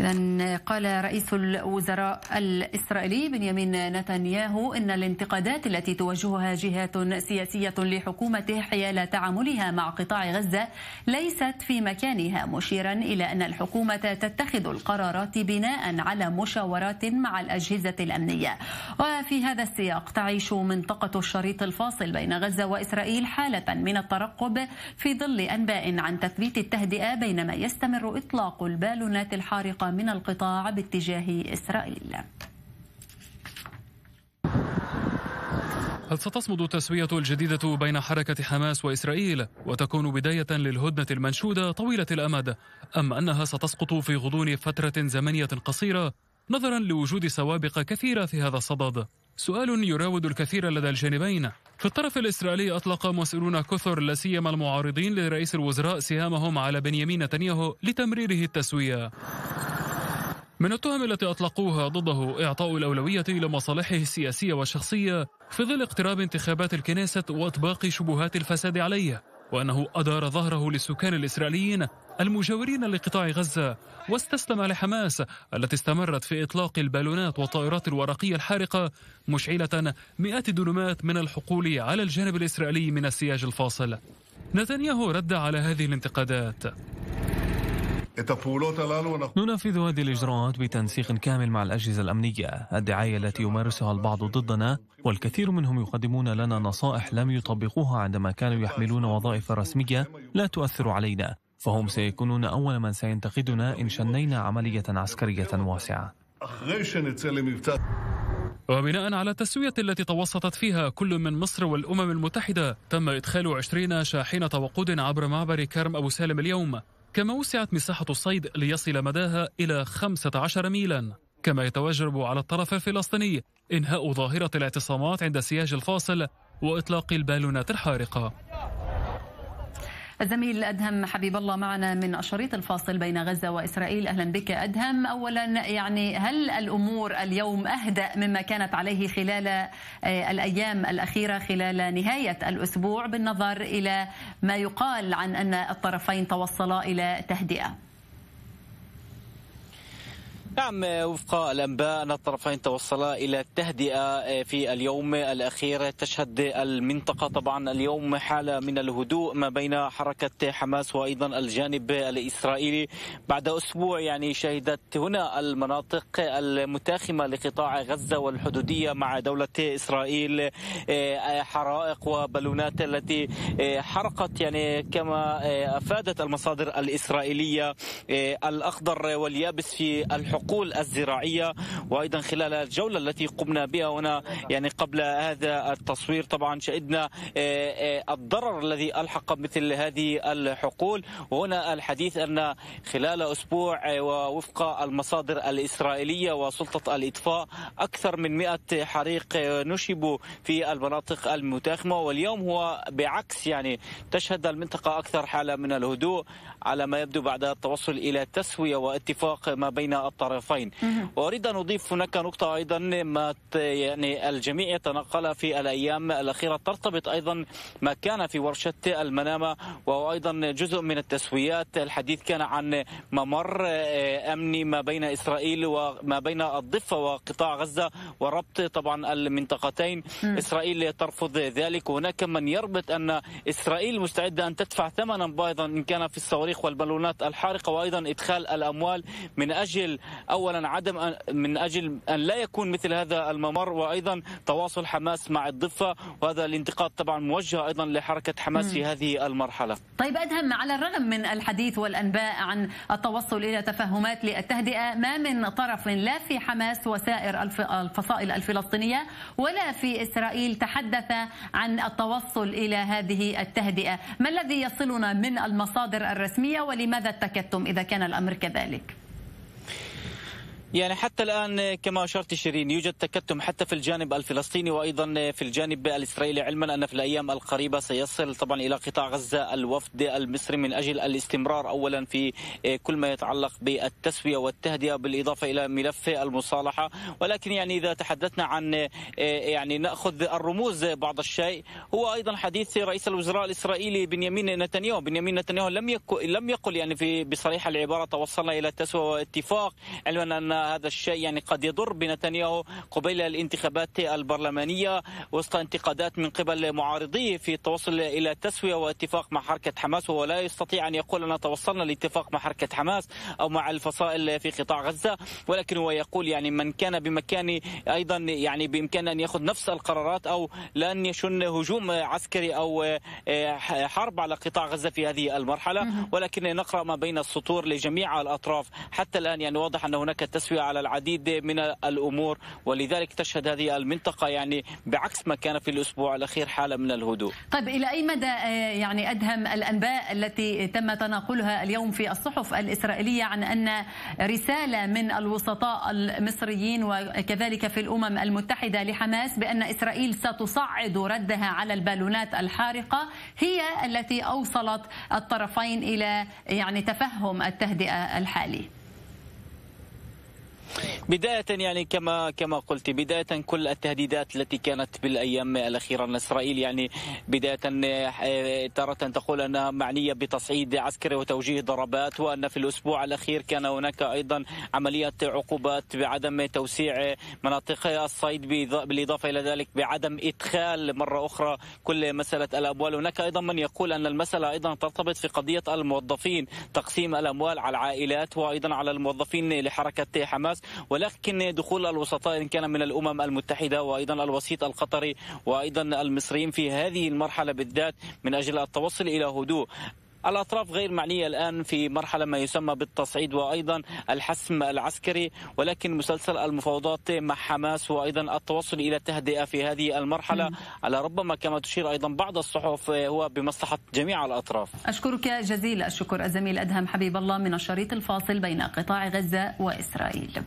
إذا قال رئيس الوزراء الإسرائيلي بنيامين نتنياهو إن الانتقادات التي توجهها جهات سياسية لحكومته حيال تعاملها مع قطاع غزة ليست في مكانها مشيرا إلى أن الحكومة تتخذ القرارات بناء على مشاورات مع الأجهزة الأمنية وفي هذا السياق تعيش منطقة الشريط الفاصل بين غزة وإسرائيل حالة من الترقب في ظل أنباء عن تثبيت التهدئة بينما يستمر إطلاق البالونات الحارقة من القطاع باتجاه إسرائيل هل ستصمد التسوية الجديدة بين حركة حماس وإسرائيل وتكون بداية للهدنة المنشودة طويلة الأمد أم أنها ستسقط في غضون فترة زمنية قصيرة نظرا لوجود سوابق كثيرة في هذا الصدد سؤال يراود الكثير لدى الجانبين في الطرف الإسرائيلي أطلق مسؤولون كثر لا سيما المعارضين لرئيس الوزراء سهامهم على بنيامين نتنياهو لتمريره التسوية من التهم التي أطلقوها ضده إعطاء الأولوية لمصالحه السياسية والشخصية في ظل اقتراب انتخابات الكنيسة وإطباق شبهات الفساد عليه وأنه أدار ظهره للسكان الإسرائيليين المجاورين لقطاع غزة واستسلم لحماس التي استمرت في إطلاق البالونات والطائرات الورقية الحارقة مشعلة مئات الدنومات من الحقول على الجانب الإسرائيلي من السياج الفاصل نتنياهو رد على هذه الانتقادات ننفذ هذه الإجراءات بتنسيق كامل مع الأجهزة الأمنية الدعاية التي يمارسها البعض ضدنا والكثير منهم يقدمون لنا نصائح لم يطبقوها عندما كانوا يحملون وظائف رسمية لا تؤثر علينا فهم سيكونون أول من سينتقدنا إن شنينا عملية عسكرية واسعة وبناء على التسوية التي توسطت فيها كل من مصر والأمم المتحدة تم إدخال 20 شاحنة وقود عبر معبر كرم أبو سالم اليوم كما وسعت مساحة الصيد ليصل مداها إلى 15 ميلا كما يتوجب على الطرف الفلسطيني إنهاء ظاهرة الاعتصامات عند سياج الفاصل وإطلاق البالونات الحارقة الزميل أدهم حبيب الله معنا من الشريط الفاصل بين غزة وإسرائيل أهلا بك أدهم أولا يعني هل الأمور اليوم أهدأ مما كانت عليه خلال آه، الأيام الأخيرة خلال نهاية الأسبوع بالنظر إلى ما يقال عن أن الطرفين توصلا إلى تهدئة نعم وفق الأنباء أن الطرفين توصلا إلى التهدئة آه، في اليوم الأخير تشهد المنطقة طبعا اليوم حالة من الهدوء ما بين حركة حماس وأيضا الجانب الإسرائيلي بعد أسبوع يعني شهدت هنا المناطق المتاخمة لقطاع غزة والحدودية مع دولة إسرائيل آه، حرائق وبالونات التي آه، حرقت يعني كما أفادت المصادر الإسرائيلية الأخضر واليابس في الحقوق الحقول الزراعية وأيضا خلال الجولة التي قمنا بها هنا يعني قبل هذا التصوير طبعا شهدنا آه، آه، الضرر الذي ألحق مثل هذه الحقول وهنا الحديث أن خلال أسبوع آه، ووفق المصادر الإسرائيلية وسلطة الإطفاء أكثر من 100 حريق نشبوا في المناطق المتاخمة واليوم هو بعكس يعني تشهد المنطقة أكثر حالة من الهدوء على ما يبدو بعد التوصل إلى تسوية واتفاق ما بين الطرفين الطرفين واريد ان اضيف هناك نقطه ايضا ما يعني الجميع يتنقل في الايام الاخيره ترتبط ايضا ما كان في ورشه المنامه وهو ايضا جزء من التسويات الحديث كان عن ممر آه، امني ما بين اسرائيل وما بين الضفه وقطاع غزه وربط طبعا المنطقتين اسرائيل ترفض ذلك وهناك من يربط ان اسرائيل مستعده ان تدفع ثمنا بايضا ان كان في الصواريخ والبالونات الحارقه وايضا ادخال الاموال من اجل أولا عدم من أجل أن لا يكون مثل هذا الممر وأيضا تواصل حماس مع الضفة وهذا الانتقاد طبعا موجه أيضا لحركة حماس في هذه المرحلة طيب أدهم على الرغم من الحديث والأنباء عن التوصل إلى تفاهمات للتهدئة ما من طرف لا في حماس وسائر الفصائل الفلسطينية ولا في إسرائيل تحدث عن التوصل إلى هذه التهدئة ما الذي يصلنا من المصادر الرسمية ولماذا التكتم إذا كان الأمر كذلك؟ يعني حتى الآن كما أشرت شيرين يوجد تكتم حتى في الجانب الفلسطيني وأيضا في الجانب الإسرائيلي علما أن في الأيام القريبة سيصل طبعا إلى قطاع غزة الوفد المصري من أجل الاستمرار أولا في كل ما يتعلق بالتسوية والتهدئة بالإضافة إلى ملف المصالحة ولكن يعني إذا تحدثنا عن يعني نأخذ الرموز بعض الشيء هو أيضا حديث رئيس الوزراء الإسرائيلي بنيامين نتنياهو بنيامين نتنياهو لم يقل لم يقل يعني في بصريح العبارة توصلنا إلى التسوية واتفاق علما أن هذا الشيء يعني قد يضر بنتنياهو قبيل الانتخابات البرلمانية وسط انتقادات من قبل معارضيه في التوصل إلى تسوية واتفاق مع حركة حماس وهو لا يستطيع أن يقول أنا توصلنا لاتفاق مع حركة حماس أو مع الفصائل في قطاع غزة ولكن هو يقول يعني من كان بمكاني أيضا يعني بإمكانه أن يأخذ نفس القرارات أو لن يشن هجوم عسكري أو آه، حرب على قطاع غزة في هذه المرحلة ولكن نقرأ ما بين السطور لجميع الأطراف حتى الآن يعني واضح أن هناك تسوية التسوية على العديد من الأمور ولذلك تشهد هذه المنطقة يعني بعكس ما كان في الأسبوع الأخير حالة من الهدوء طيب إلى أي مدى آه، يعني أدهم الأنباء التي تم تناقلها اليوم في الصحف الإسرائيلية عن أن رسالة من الوسطاء المصريين وكذلك في الأمم المتحدة لحماس بأن إسرائيل ستصعد ردها على البالونات الحارقة هي التي أوصلت الطرفين إلى يعني تفهم التهدئة الحالي بداية يعني كما كما قلت بداية كل التهديدات التي كانت بالايام الاخيره ان اسرائيل يعني بداية آه، تارة تقول انها معنية بتصعيد عسكري وتوجيه ضربات وان في الاسبوع الاخير كان هناك ايضا عملية عقوبات بعدم توسيع مناطق الصيد بالاضافة الى ذلك بعدم ادخال مرة اخرى كل مسألة الاموال هناك ايضا من يقول ان المسألة ايضا ترتبط في قضية الموظفين تقسيم الاموال على العائلات وايضا على الموظفين لحركة حماس ولكن ولكن دخول الوسطاء إن كان من الأمم المتحدة وأيضا الوسيط القطري وأيضا المصريين في هذه المرحلة بالذات من أجل التوصل إلى هدوء الأطراف غير معنية الآن في مرحلة ما يسمى بالتصعيد وأيضا الحسم العسكري ولكن مسلسل المفاوضات مع حماس وأيضا التوصل إلى تهدئة في هذه المرحلة على ربما كما تشير أيضا بعض الصحف آه، هو بمصلحة جميع الأطراف أشكرك جزيل الشكر الزميل أدهم حبيب الله من الشريط الفاصل بين قطاع غزة وإسرائيل